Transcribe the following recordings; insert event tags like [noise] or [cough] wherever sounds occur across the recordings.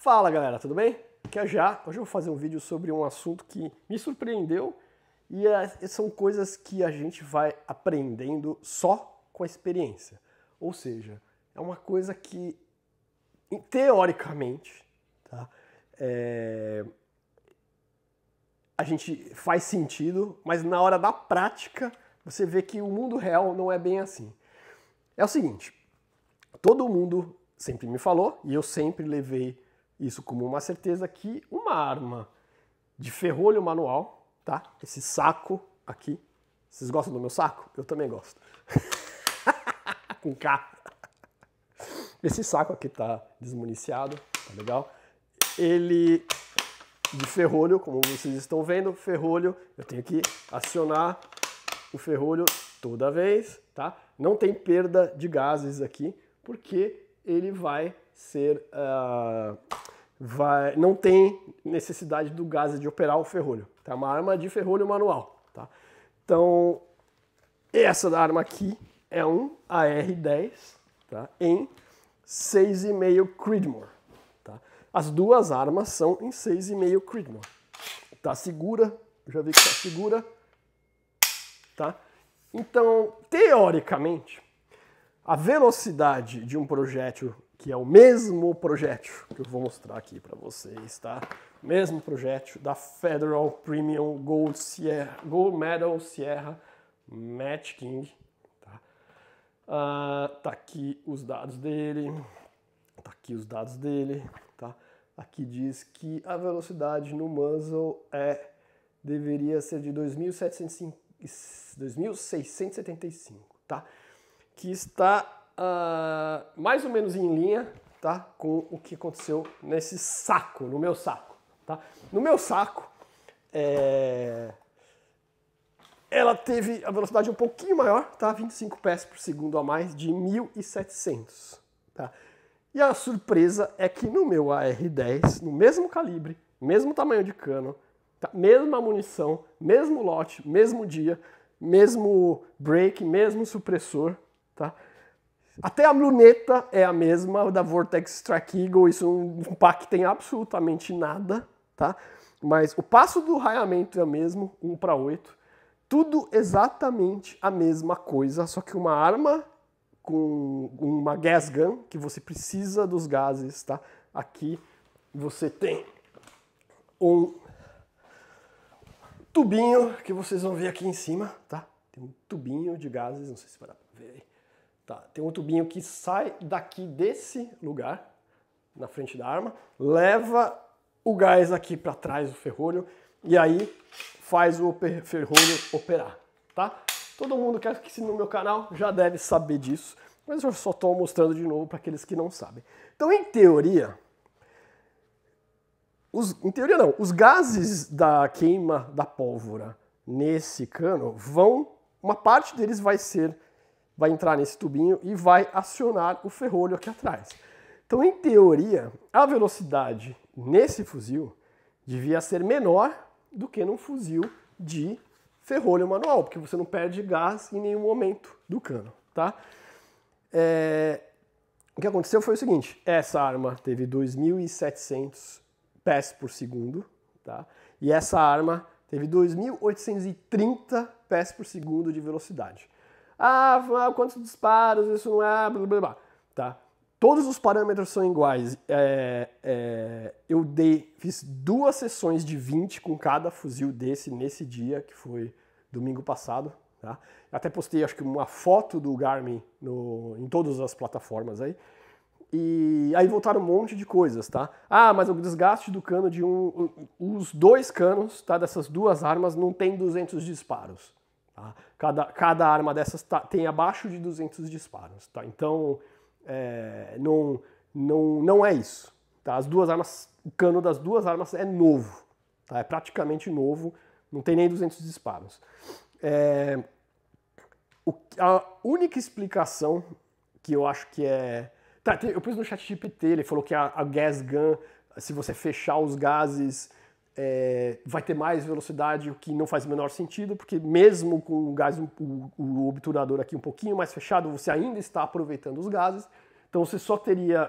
Fala galera, tudo bem? Aqui é Já. Hoje eu vou fazer um vídeo sobre um assunto que me surpreendeu é, e são coisas que a gente vai aprendendo só com a experiência. Ou seja, é uma coisa que, teoricamente, tá, é... a gente faz sentido, mas na hora da prática você vê que o mundo real não é bem assim. É o seguinte, todo mundo sempre me falou e eu sempre levei isso como uma certeza que uma arma de ferrolho manual, tá? Esse saco aqui. Vocês gostam do meu saco? Eu também gosto. [laughs] Com K. Esse saco aqui tá desmuniciado, tá legal? Ele de ferrolho, como vocês estão vendo, ferrolho, eu tenho que acionar o ferrolho toda vez, tá? Não tem perda de gases aqui, porque ele vai ser uh, vai, não tem necessidade do gás de operar o ferrolho. Tá? É uma arma de ferrolho manual. Tá? Então, essa arma aqui é um AR-10 tá? em 6,5 Creedmoor. Tá? As duas armas são em 6,5 Creedmoor. Tá segura, já vi que tá segura. Tá? Então, teoricamente, a velocidade de um projétil que é o mesmo projétil que eu vou mostrar aqui para vocês, tá? Mesmo projétil da Federal Premium Gold, Sierra, Gold Medal Sierra Match King, tá? Uh, tá aqui os dados dele, tá aqui os dados dele, tá? Aqui diz que a velocidade no muzzle é deveria ser de 2.675, tá? Que está uh, mais ou menos em linha tá, com o que aconteceu nesse saco, no meu saco. Tá? No meu saco, é... ela teve a velocidade um pouquinho maior, tá? 25 pés por segundo a mais, de 1.700. Tá? E a surpresa é que no meu AR-10, no mesmo calibre, mesmo tamanho de cano, tá? mesma munição, mesmo lote, mesmo dia, mesmo break, mesmo supressor, tá? Até a luneta é a mesma da Vortex Track Eagle, isso não impacta em absolutamente nada, tá? Mas o passo do raiamento é o mesmo, 1 para 8. Tudo exatamente a mesma coisa, só que uma arma com uma gas gun, que você precisa dos gases, tá? Aqui você tem um tubinho que vocês vão ver aqui em cima, tá? Tem um tubinho de gases, não sei se vai dar pra ver aí. Tá, tem um tubinho que sai daqui desse lugar, na frente da arma, leva o gás aqui para trás do ferrolho e aí faz o ferrolho operar, tá? Todo mundo que assiste no meu canal já deve saber disso, mas eu só estou mostrando de novo para aqueles que não sabem. Então, em teoria, os, em teoria não, os gases da queima da pólvora nesse cano vão, uma parte deles vai ser vai entrar nesse tubinho e vai acionar o ferrolho aqui atrás. Então, em teoria, a velocidade nesse fuzil devia ser menor do que num fuzil de ferrolho manual, porque você não perde gás em nenhum momento do cano, tá? É... O que aconteceu foi o seguinte, essa arma teve 2.700 pés por segundo, tá? E essa arma teve 2.830 pés por segundo de velocidade. Ah, ah, quantos disparos, isso não é, blá blá blá. Tá? Todos os parâmetros são iguais. É, é, eu dei, fiz duas sessões de 20 com cada fuzil desse nesse dia, que foi domingo passado. Tá? Até postei, acho que, uma foto do Garmin no, em todas as plataformas aí. E aí voltaram um monte de coisas, tá? Ah, mas o desgaste do cano de um. Os dois canos, tá? Dessas duas armas não tem 200 disparos. Tá? Cada, cada arma dessas tá, tem abaixo de 200 disparos. Tá? Então, é, não, não, não é isso. Tá? As duas armas, o cano das duas armas é novo. Tá? É praticamente novo, não tem nem 200 disparos. É, o, a única explicação que eu acho que é... Tá, eu pus no chat GPT, ele falou que a, a gas gun, se você fechar os gases é, vai ter mais velocidade, o que não faz o menor sentido, porque mesmo com o gás, o, o obturador aqui um pouquinho mais fechado, você ainda está aproveitando os gases, então você só teria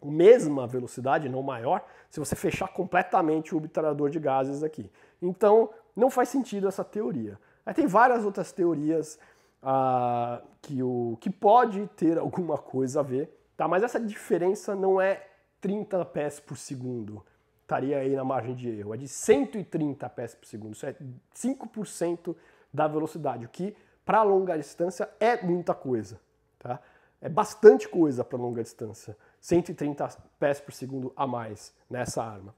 a mesma velocidade, não maior, se você fechar completamente o obturador de gases aqui. Então, não faz sentido essa teoria. Aí tem várias outras teorias ah, que, o, que pode ter alguma coisa a ver, tá? mas essa diferença não é 30 pés por segundo estaria aí na margem de erro, é de 130 pés por segundo, isso é 5% da velocidade, o que para longa distância é muita coisa, tá? É bastante coisa para longa distância, 130 pés por segundo a mais nessa arma.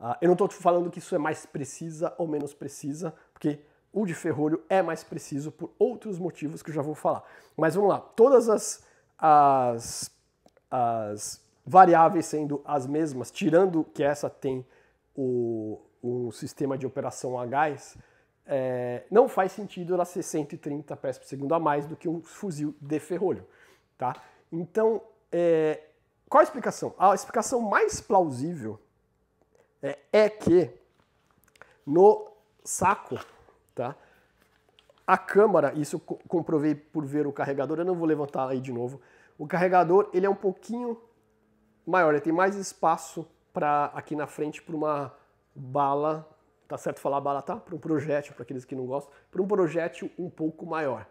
Ah, eu não estou falando que isso é mais precisa ou menos precisa, porque o de ferrolho é mais preciso por outros motivos que eu já vou falar. Mas vamos lá, todas as, as, as variáveis sendo as mesmas, tirando que essa tem o, sistema de operação a gás, é, não faz sentido ela ser 130 pés por segundo a mais do que um fuzil de ferrolho. Tá? Então, é, qual a explicação? A explicação mais plausível é, é que no saco, tá? A câmara, isso comprovei por ver o carregador, eu não vou levantar aí de novo. O carregador, ele é um pouquinho maior, ele tem mais espaço para aqui na frente para uma bala, tá certo falar bala, tá? Para um projétil, para aqueles que não gostam, para um projétil um pouco maior.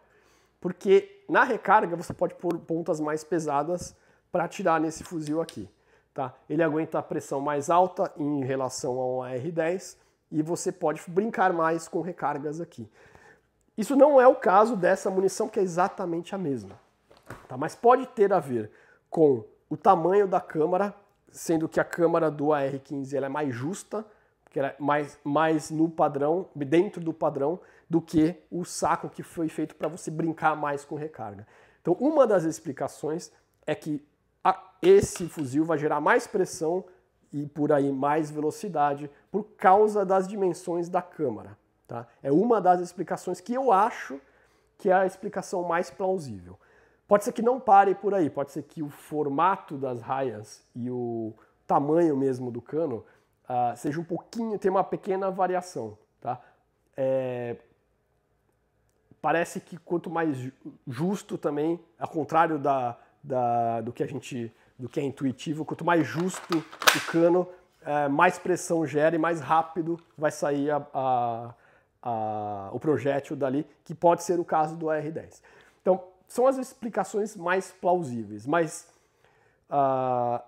Porque na recarga você pode pôr pontas mais pesadas para atirar nesse fuzil aqui, tá? Ele aguenta a pressão mais alta em relação a um AR-10 e você pode brincar mais com recargas aqui. Isso não é o caso dessa munição que é exatamente a mesma, tá? Mas pode ter a ver com o tamanho da câmara, sendo que a câmara do AR-15 ela é mais justa, que é mais, mais no padrão, dentro do padrão, do que o saco que foi feito para você brincar mais com recarga. Então, uma das explicações é que a, esse fuzil vai gerar mais pressão e por aí mais velocidade por causa das dimensões da câmara. Tá? É uma das explicações que eu acho que é a explicação mais plausível. Pode ser que não pare por aí, pode ser que o formato das raias e o tamanho mesmo do cano uh, seja um pouquinho, tem uma pequena variação, tá? É, parece que quanto mais justo também, ao contrário da, da, do que a gente, do que é intuitivo, quanto mais justo o cano, é, mais pressão gera e mais rápido vai sair a, a, a, o projétil dali, que pode ser o caso do r 10 Então, são as explicações mais plausíveis, mas uh,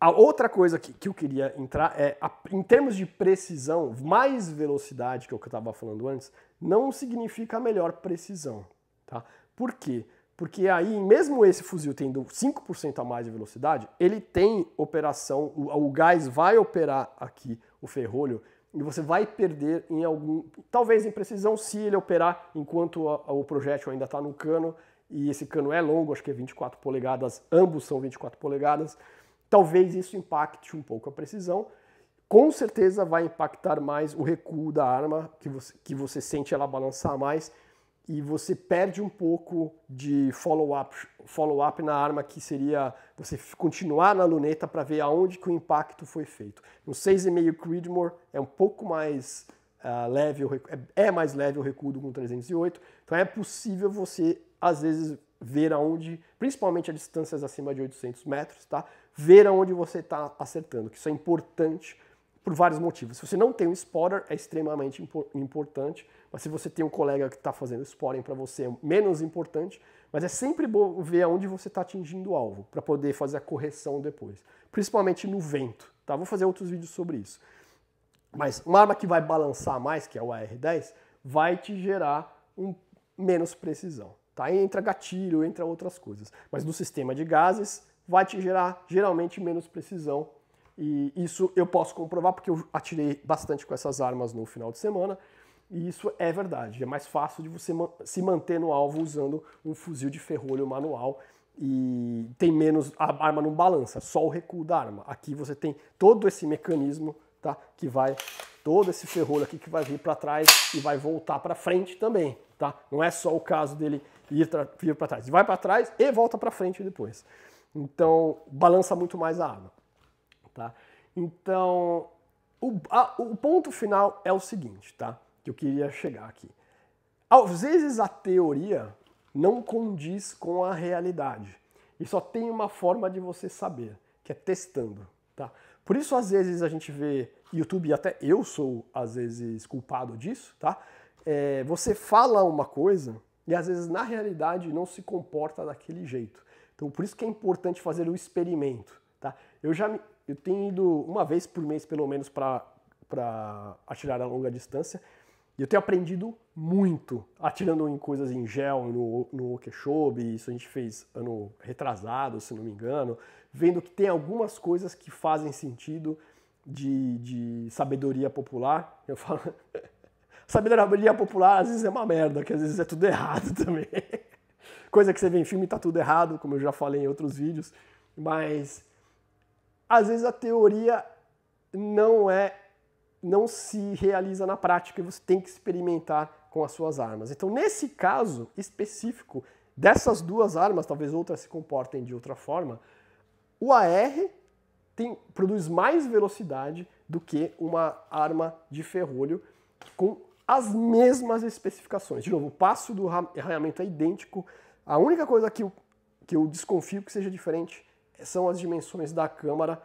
a outra coisa que, que eu queria entrar é, a, em termos de precisão, mais velocidade que eu estava falando antes, não significa melhor precisão. Tá? Por quê? Porque aí, mesmo esse fuzil tendo 5% a mais de velocidade, ele tem operação, o, o gás vai operar aqui o ferrolho e você vai perder em algum, talvez em precisão, se ele operar enquanto a, o projétil ainda está no cano, e esse cano é longo, acho que é 24 polegadas, ambos são 24 polegadas, talvez isso impacte um pouco a precisão. Com certeza vai impactar mais o recuo da arma, que você, que você sente ela balançar mais, e você perde um pouco de follow-up follow up na arma, que seria você continuar na luneta para ver aonde que o impacto foi feito. No 6,5 Creedmoor é um pouco mais uh, leve, é, é mais leve o recuo do 308, então é possível você, às vezes, ver aonde, principalmente a distâncias acima de 800 metros, tá? ver aonde você está acertando, que isso é importante por vários motivos. Se você não tem um spotter, é extremamente importante, mas se você tem um colega que está fazendo spotting para você, é menos importante, mas é sempre bom ver aonde você está atingindo o alvo, para poder fazer a correção depois, principalmente no vento. Tá? Vou fazer outros vídeos sobre isso. Mas uma arma que vai balançar mais, que é o AR-10, vai te gerar um menos precisão. Tá? Entra gatilho, entra outras coisas. Mas no sistema de gases, vai te gerar geralmente menos precisão e isso eu posso comprovar porque eu atirei bastante com essas armas no final de semana. E isso é verdade. É mais fácil de você se manter no alvo usando um fuzil de ferrolho manual e tem menos a arma não balança, é só o recuo da arma. Aqui você tem todo esse mecanismo, tá? Que vai todo esse ferrolho aqui que vai vir para trás e vai voltar para frente também, tá? Não é só o caso dele ir para trás, vai para trás e volta para frente depois. Então balança muito mais a arma tá? Então, o, a, o ponto final é o seguinte, tá? Que eu queria chegar aqui. Às vezes a teoria não condiz com a realidade. E só tem uma forma de você saber, que é testando, tá? Por isso, às vezes, a gente vê YouTube, e até eu sou, às vezes, culpado disso, tá? É, você fala uma coisa e, às vezes, na realidade, não se comporta daquele jeito. Então, por isso que é importante fazer o experimento, tá? Eu já me, eu tenho ido uma vez por mês, pelo menos, para atirar a longa distância. E eu tenho aprendido muito atirando em coisas em gel, no, no Okeshobe, isso a gente fez ano retrasado, se não me engano, vendo que tem algumas coisas que fazem sentido de, de sabedoria popular. Eu falo, [laughs] sabedoria popular às vezes é uma merda, que às vezes é tudo errado [laughs] também. Coisa que você vê em filme tá tudo errado, como eu já falei em outros vídeos, mas às vezes a teoria não é não se realiza na prática e você tem que experimentar com as suas armas. Então, nesse caso específico dessas duas armas, talvez outras se comportem de outra forma, o AR tem, produz mais velocidade do que uma arma de ferrolho com as mesmas especificações. De novo, o passo do arranhamento é idêntico. A única coisa que eu, que eu desconfio que seja diferente são as dimensões da câmara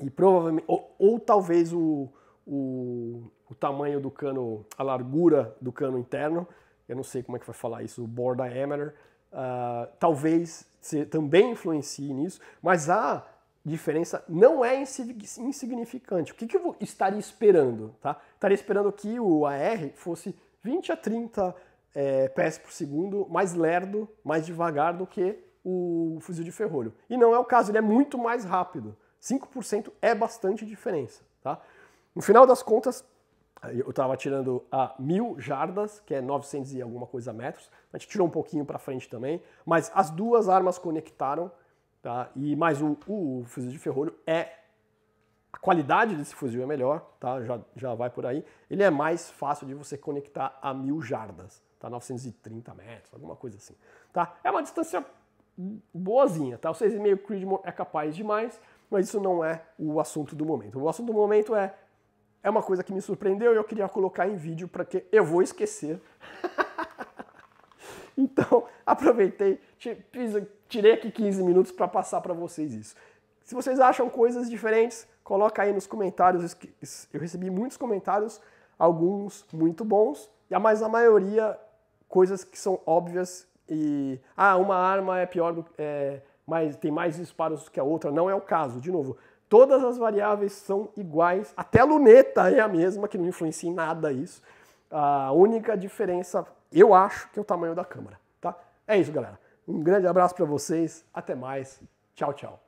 e provavelmente, ou, ou talvez o, o, o, tamanho do cano, a largura do cano interno, eu não sei como é que vai falar isso, o bore diameter, uh, talvez se, também influencie nisso, mas a diferença não é insignificante. O que, que eu estaria esperando? Tá? Estaria esperando que o AR fosse 20 a 30 é, eh, pés por segundo mais lerdo, mais devagar do que o fuzil de ferrolho. E não é o caso, ele é muito mais rápido. 5% é bastante diferença. Tá? No final das contas, eu estava tirando a mil jardas, que é 900 e alguma coisa metros. A gente tirou um pouquinho para frente também, mas as duas armas conectaram, tá? E mais o, o, fuzil de ferrolho é a qualidade desse fuzil é melhor, tá? Já, já vai por aí. Ele é mais fácil de você conectar a mil jardas, tá? 930 metros, alguma coisa assim, tá? É uma distância boazinha, tá? O 6,5 Creedmoor é capaz demais, mas isso não é o assunto do momento. O assunto do momento é é uma coisa que me surpreendeu e eu queria colocar em vídeo para que eu vou esquecer. [laughs] então, aproveitei, tirei aqui 15 minutos para passar para vocês isso. Se vocês acham coisas diferentes, coloca aí nos comentários. Eu recebi muitos comentários, alguns muito bons, mas a maioria coisas que são óbvias e ah, uma arma é pior do, é, mas tem mais disparos que a outra, não é o caso. De novo, todas as variáveis são iguais, até a luneta é a mesma, que não influencia em nada isso. A única diferença, eu acho, que é o tamanho da câmera, tá? É isso, galera. Um grande abraço para vocês, até mais. Tchau, tchau.